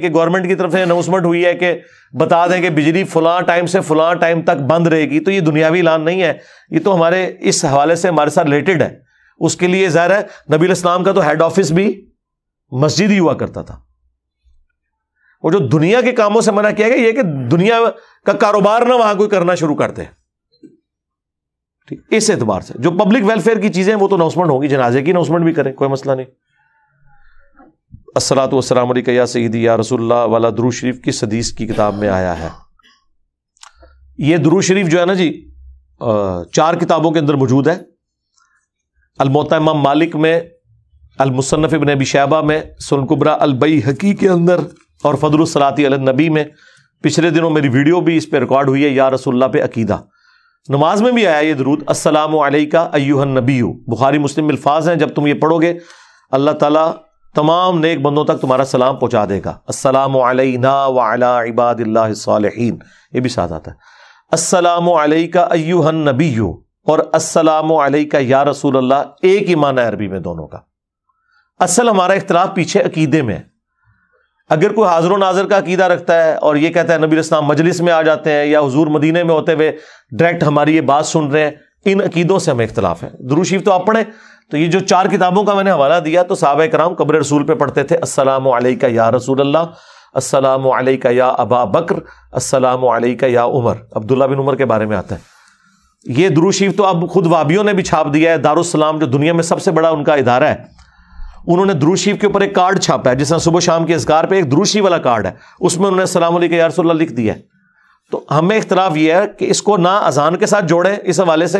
कि गवर्नमेंट की तरफ से अनाउंसमेंट हुई है कि बता दें कि बिजली फुला टाइम से फुला टाइम तक बंद रहेगी तो ये दुनियावी ऐलान नहीं है ये तो हमारे इस हवाले से हमारे साथ रिलेटेड है उसके लिए ज़ाहिर है नबी इस्लाम का तो हेड ऑफिस भी मस्जिद ही हुआ करता था और जो दुनिया के कामों से मना किया गया ये कि दुनिया का कारोबार ना वहां कोई करना शुरू करते इस एतबार से जो पब्लिक वेलफेयर की चीज़ें वो तो अनाउंसमेंट होगी जनाजे की अनाउंसमेंट भी करें कोई मसला नहीं असलात वसलाम या सईदी या रसोल्ला वाला द्रू शरीफ किस हदीस की किताब में आया है ये द्रू शरीफ जो है ना जी चार किताबों के अंदर मौजूद है अलमोत इमाम मालिक में अलमुसनफ़ इबन अबी शैबा में सुनकुबरा अलबई हकी के अंदर और फजलसलाती नबी में पिछले दिनों मेरी वीडियो भी इस पर रिकॉर्ड हुई है या रसोल्ला पे अकीदा नमाज में भी आया ये दरूद असलम का अयूहन नबी बुखारी मुस्लिम अल्फाज हैं जब तुम ये पढ़ोगे अल्लाह ताला तमाम नेक बंदों तक तुम्हारा सलाम पहुंचा देगा असलम वाला इबादिल्लाहन ये भी साथ आता है असलम का अयूहन नबी और असलम का या रसूल अल्लाह एक ही माना है अरबी में दोनों का असल हमारा इख्तलाफ पीछे अकीदे में है अगर कोई हाजिर नाजर का अकीदा रखता है और ये कहता है नबी इस्लाम मजलिस में आ जाते हैं या हजूर मदीने में होते हुए डायरेक्ट हमारी ये बात सुन रहे हैं इन अकीदों से हमें इख्तलाफ है दुरूशीफ तो आप पढ़े तो ये जो चार किताबों का मैंने हवाला दिया तो साहब कराम कब्र रसूल पे पढ़ते थे असलम का या रसूल अल्लाह असलम का या अबा बकर असलम का या उमर अब्दुल्ला बिन उमर के बारे में आता है ये दुरुशीफ तो अब खुद वाबियों ने भी छाप दिया है दारुसलाम जो दुनिया में सबसे बड़ा उनका इदारा है उन्होंने दुरुशीफ के ऊपर एक कार्ड छापा है जिसमें सुबह शाम के इसकार पर एक दुरुशी वाला कार्ड है उसमें उन्होंने असलम या रसोल्ला लिख दिया है तो हमें इख्तलाफ यह है कि इसको ना अजान के साथ जोड़ें इस हवाले से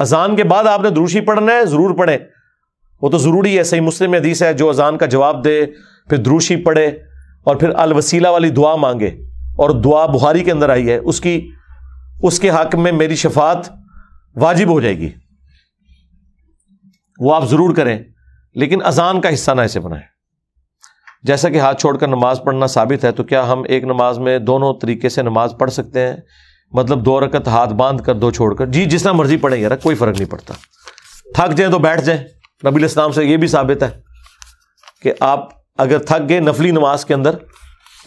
अजान के बाद आपने द्रूशी पढ़ना है ज़रूर पढ़े वो तो ज़रूरी है सही मुस्लिम हदीस है जो अजान का जवाब दे फिर द्रूशी पढ़े और फिर अलवसीला वाली दुआ मांगे और दुआ बुहारी के अंदर आई है उसकी उसके हक में मेरी शफात वाजिब हो जाएगी वो आप ज़रूर करें लेकिन अजान का हिस्सा ना ऐसे बनाए जैसा कि हाथ छोड़कर नमाज पढ़ना साबित है तो क्या हम एक नमाज में दोनों तरीके से नमाज पढ़ सकते हैं मतलब दो रकत हाथ बांध कर दो छोड़कर जी जितना मर्जी पड़े यार कोई फ़र्क नहीं पड़ता थक जाए तो बैठ जाए नबी इस्लाम से यह भी साबित है कि आप अगर थक गए नफली नमाज के अंदर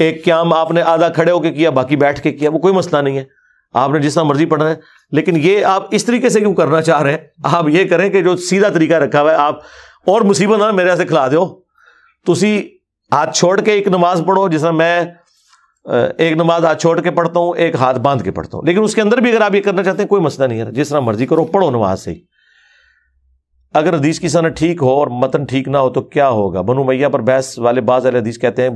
एक क्याम आपने आधा खड़े होकर किया बाकी बैठ के किया वो कोई मसला नहीं है आपने जितना मर्जी पढ़ना है लेकिन ये आप इस तरीके से क्यों करना चाह रहे हैं आप ये करें कि जो सीधा तरीका रखा हुआ है आप और मुसीबत ना मेरे ऐसे खिला दो तुम हाथ छोड़ के एक नमाज पढ़ो जिसमें मैं एक नमाज हाथ छोड़ के पढ़ता हूँ एक हाथ बांध के पढ़ता हूँ लेकिन उसके अंदर भी अगर आप ये करना चाहते हैं कोई मसला नहीं है जिस तरह मर्जी करो पढ़ो नमाज से ही अगर हदीस की सनत ठीक हो और मतन ठीक ना हो तो क्या होगा बनू मैया पर बहस वाले बाज अल हदीस कहते हैं